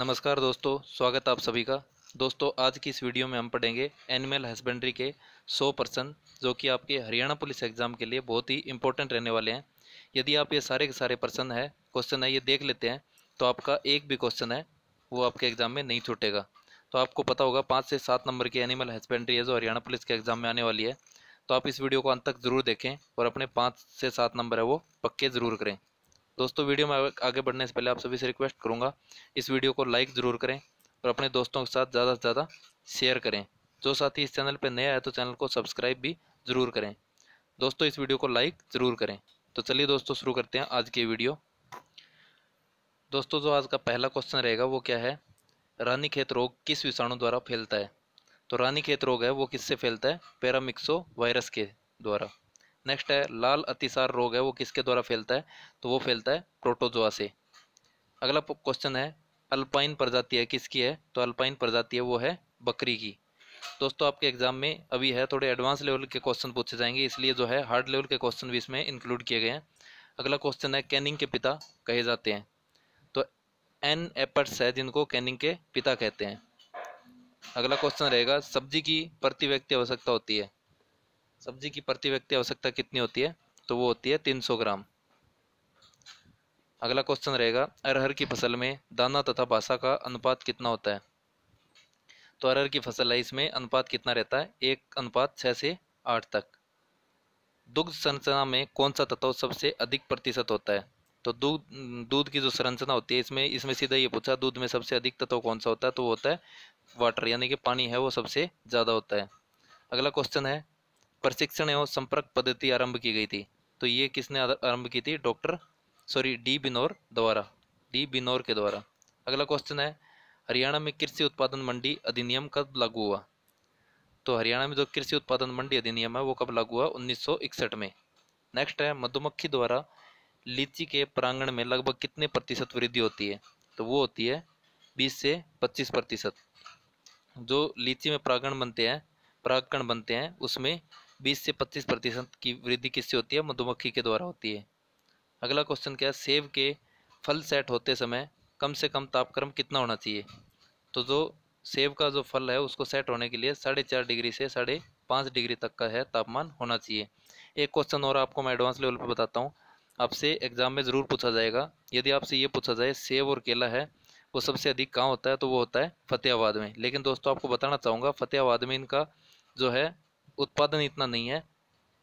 नमस्कार दोस्तों स्वागत आप सभी का दोस्तों आज की इस वीडियो में हम पढ़ेंगे एनिमल हस्बेंड्री के 100 पर्सन जो कि आपके हरियाणा पुलिस एग्जाम के लिए बहुत ही इंपॉर्टेंट रहने वाले हैं यदि आप ये सारे के सारे पर्सन है क्वेश्चन है ये देख लेते हैं तो आपका एक भी क्वेश्चन है वो आपके एग्ज़ाम में नहीं छूटेगा तो आपको पता होगा पाँच से सात नंबर की एनिमल हस्बेंड्री है जो हरियाणा पुलिस के एग्ज़ाम में आने वाली है तो आप इस वीडियो को अंत तक ज़रूर देखें और अपने पाँच से सात नंबर है वो पक्के ज़रूर करें दोस्तों वीडियो में आगे बढ़ने से पहले आप सभी से रिक्वेस्ट करूँगा इस वीडियो को लाइक ज़रूर करें और अपने दोस्तों के साथ ज़्यादा से ज़्यादा शेयर करें जो साथी इस चैनल पर नया है तो चैनल को सब्सक्राइब भी ज़रूर करें दोस्तों इस वीडियो को लाइक ज़रूर करें तो चलिए दोस्तों शुरू करते हैं आज की वीडियो दोस्तों जो आज का पहला क्वेश्चन रहेगा वो क्या है रानी खेत रोग किस विषाणु द्वारा फैलता है तो रानी खेत रोग है वो किससे फैलता है पैरामिक्सो वायरस के द्वारा नेक्स्ट है लाल अतिसार रोग है वो किसके द्वारा फैलता है तो वो फैलता है प्रोटोजोआ से अगला क्वेश्चन है अल्पाइन प्रजाति है किसकी है तो अल्पाइन प्रजाति है वो है बकरी की दोस्तों आपके एग्जाम में अभी है थोड़े एडवांस लेवल के क्वेश्चन पूछे जाएंगे इसलिए जो है हार्ड लेवल के क्वेश्चन भी इसमें इंक्लूड किए गए हैं अगला क्वेश्चन है कैनिंग के पिता कहे जाते हैं तो एन एपर्ट्स है जिनको कैनिंग के पिता कहते हैं अगला क्वेश्चन रहेगा सब्जी की प्रति व्यक्ति आवश्यकता होती है सब्जी की प्रति व्यक्ति आवश्यकता कितनी होती है तो वो होती है 300 ग्राम अगला क्वेश्चन रहेगा अरहर की फसल में दाना तथा बासा का अनुपात कितना होता है तो अरहर की फसल है इसमें अनुपात कितना रहता है एक अनुपात छः से आठ तक दुग्ध संरचना में कौन सा तत्व सबसे अधिक प्रतिशत होता है तो दूध दूध की जो संरचना होती है इसमें इसमें सीधा ये पूछा दूध में सबसे अधिक तत्व कौन सा होता है तो वो होता है वाटर यानी कि पानी है वो सबसे ज़्यादा होता है अगला क्वेश्चन है प्रशिक्षण एवं संपर्क पद्धति आरंभ की गई थी तो ये किसने आरंभ की थी डॉक्टर सॉरी डी बिनोर द्वारा डी बिनोर के द्वारा अगला क्वेश्चन है हरियाणा में कृषि उत्पादन मंडी अधिनियम कब लागू हुआ तो हरियाणा में जो कृषि उत्पादन मंडी अधिनियम है वो कब लागू हुआ उन्नीस में नेक्स्ट है मधुमक्खी द्वारा लीची के प्रांगण में लगभग कितने प्रतिशत वृद्धि होती है तो वो होती है 20 से 25 प्रतिशत जो लीची में प्रांगण बनते हैं प्रागण बनते हैं उसमें 20 से 25 प्रतिशत की वृद्धि किससे होती है मधुमक्खी के द्वारा होती है अगला क्वेश्चन क्या है सेब के फल सेट होते समय कम से कम तापक्रम कितना होना चाहिए तो जो सेब का जो फल है उसको सेट होने के लिए साढ़े चार डिग्री से साढ़े पाँच डिग्री तक का है तापमान होना चाहिए एक क्वेश्चन और आपको मैं एडवांस लेवल पर बताता हूँ आपसे एग्जाम में ज़रूर पूछा जाएगा यदि आपसे ये पूछा जाए सेब और केला है वो सबसे अधिक कहाँ होता है तो वो होता है फतेहाबाद में लेकिन दोस्तों आपको बताना चाहूँगा फतेहाबाद में इनका जो है उत्पादन इतना नहीं है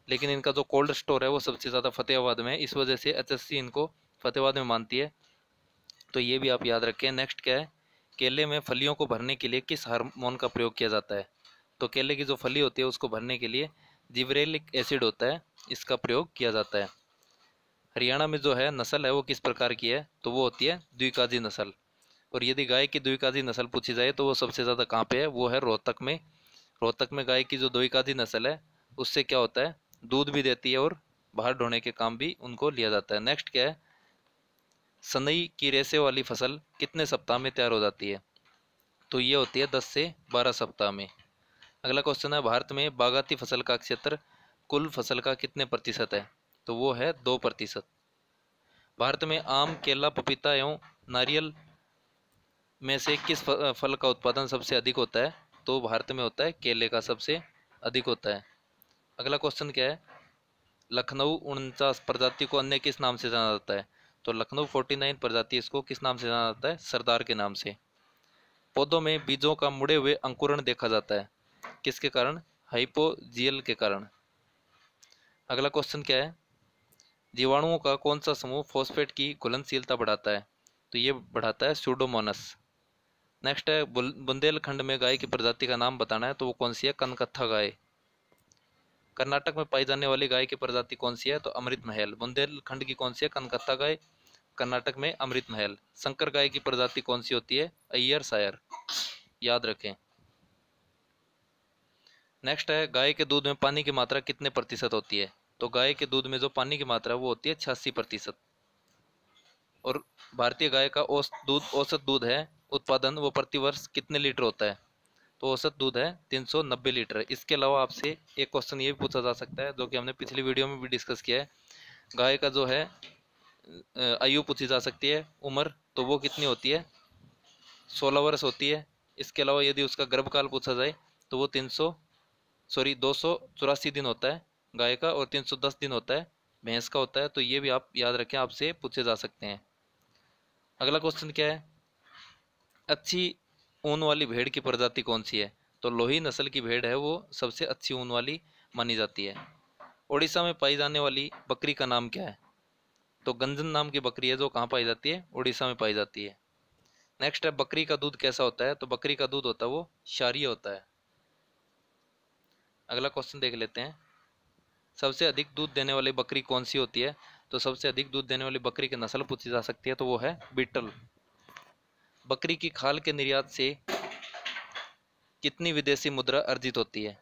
लेकिन इनका जो कोल्ड स्टोर है वो सबसे ज़्यादा फतेहाबाद में है इस वजह से एच इनको फतेहाबाद में मानती है तो ये भी आप याद रखें नेक्स्ट क्या है केले में फलियों को भरने के लिए किस हार्मोन का प्रयोग किया जाता है तो केले की जो फली होती है उसको भरने के लिए जिवरेलिक एसिड होता है इसका प्रयोग किया जाता है हरियाणा में जो है नस्ल है वो किस प्रकार की है तो वो होती है द्विकाजी नस्ल और यदि गाय की द्विकाजी नस्ल पूछी जाए तो वो सबसे ज़्यादा कहाँ पे है वो है रोहतक में रोहतक में गाय की जो दोई का नस्ल है उससे क्या होता है दूध भी देती है और बाहर ढोने के काम भी उनको लिया जाता है नेक्स्ट क्या है सनई की रेसे वाली फसल कितने सप्ताह में तैयार हो जाती है तो ये होती है दस से बारह सप्ताह में अगला क्वेश्चन है भारत में बागाती फसल का क्षेत्र कुल फसल का कितने प्रतिशत है तो वो है दो प्रतिशत भारत में आम केला पपीता एवं नारियल में से किस फल का उत्पादन सबसे अधिक होता है तो भारत में होता है केले का सबसे अधिक होता है अगला क्वेश्चन क्या है लखनऊ उनचास प्रजाति को अन्य किस नाम से जाना जाता है तो लखनऊ फोर्टी नाइन प्रजाति इसको किस नाम से जाना जाता है सरदार के नाम से पौधों में बीजों का मुड़े हुए अंकुरण देखा जाता है किसके कारण हाइपोजियल के कारण अगला क्वेश्चन क्या है जीवाणुओं का कौन सा समूह फॉस्फेट की घुलनशीलता बढ़ाता है तो ये बढ़ाता है सूडोमोनस नेक्स्ट है बुंदेलखंड में गाय की प्रजाति का नाम बताना है तो वो कौन सी है कनकत्था गाय कर्नाटक में पाई जाने वाली गाय की प्रजाति कौन सी है तो अमृत महल बुंदेलखंड की कौन सी है कनकत्था गाय कर्नाटक में अमृत महल शंकर गाय की प्रजाति कौन सी होती है अय्यर सायर याद रखें नेक्स्ट है गाय के दूध में पानी की मात्रा कितने प्रतिशत होती है तो गाय के दूध में जो पानी की मात्रा है वो होती है छियासी प्रतिशत और भारतीय गाय का औसत दूध औसत दूध है उत्पादन वो प्रतिवर्ष कितने लीटर होता है तो औसत दूध है 390 लीटर इसके अलावा आपसे एक क्वेश्चन ये भी पूछा जा सकता है जो कि हमने पिछली वीडियो में भी डिस्कस किया है गाय का जो है आयु पूछी जा सकती है उम्र तो वो कितनी होती है सोलह वर्ष होती है इसके अलावा यदि उसका गर्भकाल पूछा जाए तो वो तीन सौ सॉरी दो सौ चौरासी दिन होता है गाय का और तीन सौ दस दिन होता है भैंस का होता है तो ये भी आप याद रखें आपसे पूछे जा सकते हैं अगला क्वेश्चन क्या है अच्छी ऊन वाली भेड़ की प्रजाति कौन सी है तो लोही नस्ल की भेड़ है वो सबसे अच्छी ऊन वाली मानी जाती है ओडिशा में पाई जाने वाली बकरी का नाम क्या है तो गंजन नाम की बकरी है जो कहाँ पाई जाती है उड़ीसा में पाई जाती है नेक्स्ट है बकरी का दूध कैसा होता है तो बकरी का दूध होता है वो शारिया होता है अगला क्वेश्चन देख लेते हैं सबसे अधिक दूध देने वाली बकरी कौन सी होती है तो सबसे अधिक दूध देने वाली बकरी की नस्ल पूछी जा सकती है तो वो है बीटल बकरी की खाल के निर्यात से कितनी विदेशी मुद्रा अर्जित होती है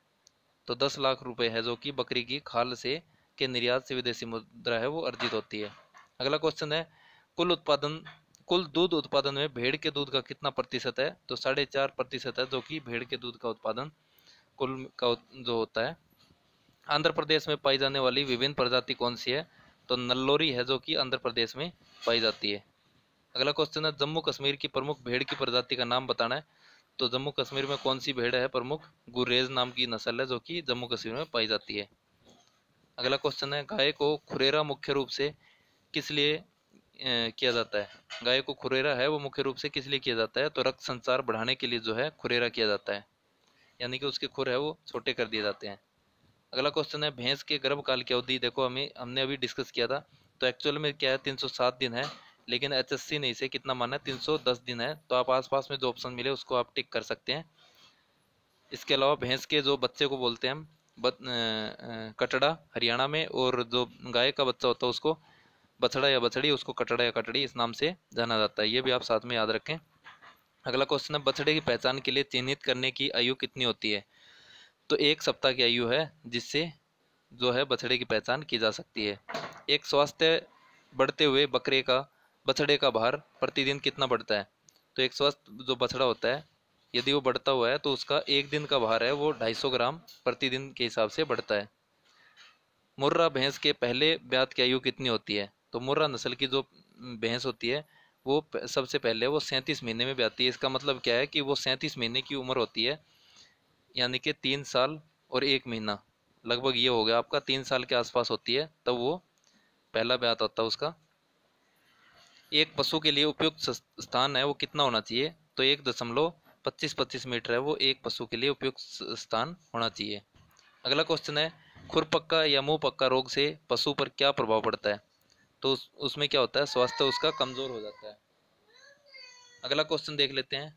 तो दस लाख रुपए है जो कि बकरी की खाल से के निर्यात से विदेशी मुद्रा है वो अर्जित होती है अगला क्वेश्चन है कुल उत्पादन कुल दूध उत्पादन में भेड़ के दूध का कितना प्रतिशत है तो साढ़े चार प्रतिशत है जो कि भेड़ के दूध का उत्पादन कुल का जो होता है आंध्र प्रदेश में पाई जाने वाली विभिन्न प्रजाति कौन सी है तो नल्लोरी है जो कि आंध्र प्रदेश में पाई जाती है अगला क्वेश्चन है जम्मू कश्मीर की प्रमुख भेड़ की प्रजाति का नाम बताना है तो जम्मू कश्मीर में कौन सी भेड़ है प्रमुख गुरेज नाम की नस्ल है जो कि जम्मू कश्मीर में पाई जाती है अगला क्वेश्चन है गाय को खुरेरा मुख्य रूप से किस लिए किया जाता है गाय को खुरेरा है वो मुख्य रूप से किस लिए किया जाता है तो रक्त संचार बढ़ाने के लिए जो है खुरेरा किया जाता है यानी कि उसके खुर है वो छोटे कर दिए जाते हैं अगला क्वेश्चन है भैंस के गर्भकाल की अवधि देखो हमें हमने अभी डिस्कस किया था तो एक्चुअल में क्या है सात दिन है लेकिन एच एस सी ने इसे कितना माना है दस दिन है तो आप आसपास में जो ऑप्शन मिले उसको आप टिक कर सकते हैं इसके अलावा भैंस के जो बच्चे को बोलते हैं हम कटड़ा हरियाणा में और जो गाय का बच्चा होता है उसको बछड़ा या बछड़ी उसको कटड़ा या कटड़ी इस नाम से जाना जाता है ये भी आप साथ में याद रखें अगला क्वेश्चन है बछड़े की पहचान के लिए चिन्हित करने की आयु कितनी होती है तो एक सप्ताह की आयु है जिससे जो है बछड़े की पहचान की जा सकती है एक स्वास्थ्य बढ़ते हुए बकरे का बछड़े का भार प्रतिदिन कितना बढ़ता है तो एक स्वस्थ जो बछड़ा होता है यदि वो बढ़ता हुआ है तो उसका एक दिन का भार है वो 250 ग्राम प्रतिदिन के हिसाब से बढ़ता है मुर्रा भैंस के पहले ब्यात की आयु कितनी होती है तो मुर्रा नस्ल की जो भैंस होती है वो सबसे पहले वो सैंतीस महीने में ब्याती है इसका मतलब क्या है कि वो सैंतीस महीने की उम्र होती है यानी कि तीन साल और एक महीना लगभग ये हो गया आपका तीन साल के आसपास होती है तब वो पहला ब्यात होता है उसका एक पशु के लिए उपयुक्त स्थान है वो कितना होना चाहिए तो एक दशमलव पच्चीस पच्चीस मीटर है वो एक पशु के लिए उपयुक्त स्थान होना चाहिए अगला क्वेश्चन है खुर पक्का या मुंह पक्का रोग से पशु पर क्या प्रभाव पड़ता है तो उस, उसमें क्या होता है स्वास्थ्य उसका कमजोर हो जाता है अगला क्वेश्चन देख लेते हैं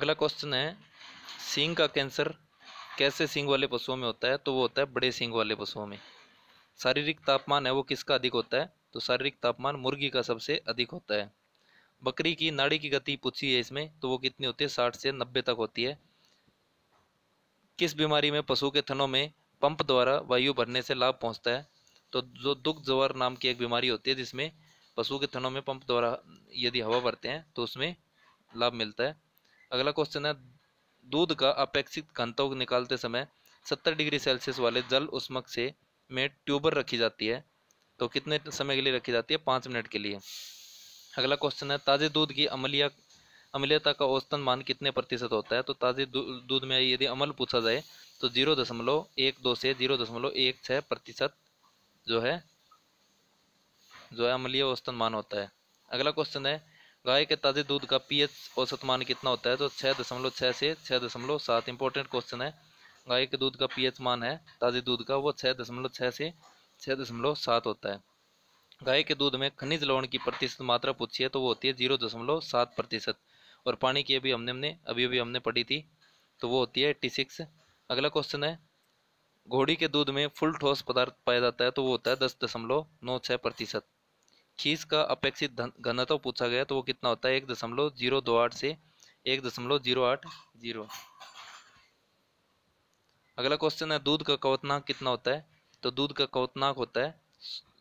अगला क्वेश्चन है सिंग का कैंसर कैसे सींग वाले पशुओं में होता है तो वो होता है बड़े सिंग वाले पशुओं में शारीरिक तापमान है वो किसका अधिक होता है तो शारीरिक तापमान मुर्गी का सबसे अधिक होता है बकरी की नाड़ी की गति पूछी है इसमें तो वो कितनी होती है साठ से नब्बे तक होती है किस बीमारी में पशु के थनों में पंप द्वारा वायु भरने से लाभ पहुंचता है तो जो दुग्ध ज्वर नाम की एक बीमारी होती है जिसमें पशु के थनों में पंप द्वारा यदि हवा भरते हैं तो उसमें लाभ मिलता है अगला क्वेश्चन है दूध का अपेक्षित घनत्व निकालते समय 70 डिग्री सेल्सियस वाले जल उष्मक से में ट्यूबर रखी जाती है तो कितने समय के लिए रखी जाती है पाँच मिनट के लिए अगला क्वेश्चन है ताज़े दूध की अमलिया अमलियता का औसतन मान कितने प्रतिशत होता है तो ताज़े दूध में यदि अमल पूछा जाए तो जीरो दशमलव एक दो से जीरो दशमलव एक छः प्रतिशत जो है जो है अमलीय औसतन मान होता है अगला क्वेश्चन है गाय के ताज़े दूध का पीएच औसत मान कितना होता है तो छः दशमलव छः से छः दशमलव सात इंपॉर्टेंट क्वेश्चन है गाय के दूध का पीएच मान है ताज़े दूध का वो छः दशमलव छः से छः दशमलव सात होता है गाय के दूध में खनिज लवण की प्रतिशत मात्रा पूछी है तो वो होती है जीरो दशमलव सात प्रतिशत और पानी की अभी हमने हमने अभी अभी हमने पढ़ी थी तो वो होती है एट्टी सिक्स अगला क्वेश्चन है घोड़ी के दूध में फुल ठोस पदार्थ पाया जाता है तो वो होता है दस दशमलव नौ छः प्रतिशत खीस का अपेक्षित घनत्व पूछा गया तो वो कितना होता है एक दशमलव जीरो दो आठ से एक दशमलव जीरो आठ जीरो अगला क्वेश्चन है दूध का कवतनाक कितना होता है तो दूध का कवतनाक होता है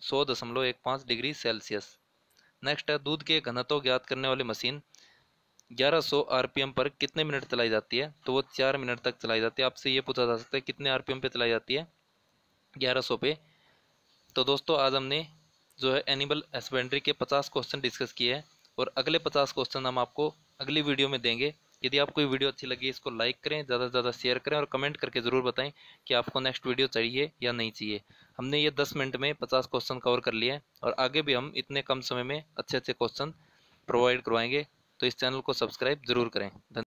सौ दशमलव एक पाँच डिग्री सेल्सियस नेक्स्ट है दूध के घनत्व ज्ञात करने वाली मशीन 1100 आरपीएम पर कितने मिनट चलाई जाती है तो वो चार मिनट तक चलाई जाती है आपसे ये पूछा जा सकता है कितने आरपीएम पे चलाई जाती है 1100 पे तो दोस्तों आज हमने जो है एनिमल हस्बेंड्री के 50 क्वेश्चन डिस्कस किए हैं और अगले 50 क्वेश्चन हम आपको अगली वीडियो में देंगे यदि आपको ये वीडियो अच्छी लगी इसको लाइक करें ज़्यादा से ज़्यादा शेयर करें और कमेंट करके ज़रूर बताएं कि आपको नेक्स्ट वीडियो चाहिए या नहीं चाहिए हमने ये दस मिनट में पचास क्वेश्चन कवर कर लिए हैं और आगे भी हम इतने कम समय में अच्छे अच्छे क्वेश्चन प्रोवाइड करवाएंगे तो इस चैनल को सब्सक्राइब ज़रूर करें